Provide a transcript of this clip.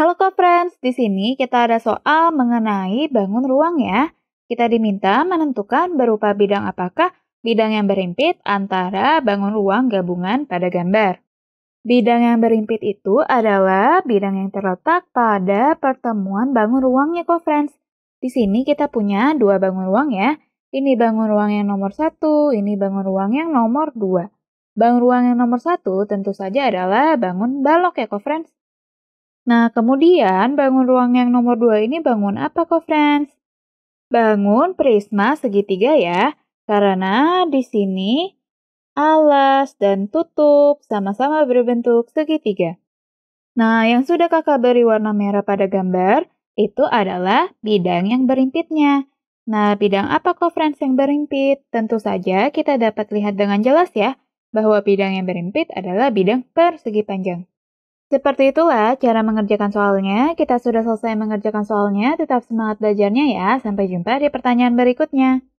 Halo co-friends, di sini kita ada soal mengenai bangun ruang ya. Kita diminta menentukan berupa bidang apakah bidang yang berimpit antara bangun ruang gabungan pada gambar. Bidang yang berimpit itu adalah bidang yang terletak pada pertemuan bangun ruangnya co-friends. Di sini kita punya dua bangun ruang ya. Ini bangun ruang yang nomor satu, ini bangun ruang yang nomor dua. Bangun ruang yang nomor satu tentu saja adalah bangun balok ya co-friends. Nah, kemudian bangun ruang yang nomor 2 ini bangun apa kok, friends? Bangun prisma segitiga ya, karena di sini alas dan tutup sama-sama berbentuk segitiga. Nah, yang sudah kakak beri warna merah pada gambar, itu adalah bidang yang berimpitnya. Nah, bidang apa kok, friends, yang berimpit? Tentu saja kita dapat lihat dengan jelas ya, bahwa bidang yang berimpit adalah bidang persegi panjang. Seperti itulah cara mengerjakan soalnya. Kita sudah selesai mengerjakan soalnya, tetap semangat belajarnya ya. Sampai jumpa di pertanyaan berikutnya.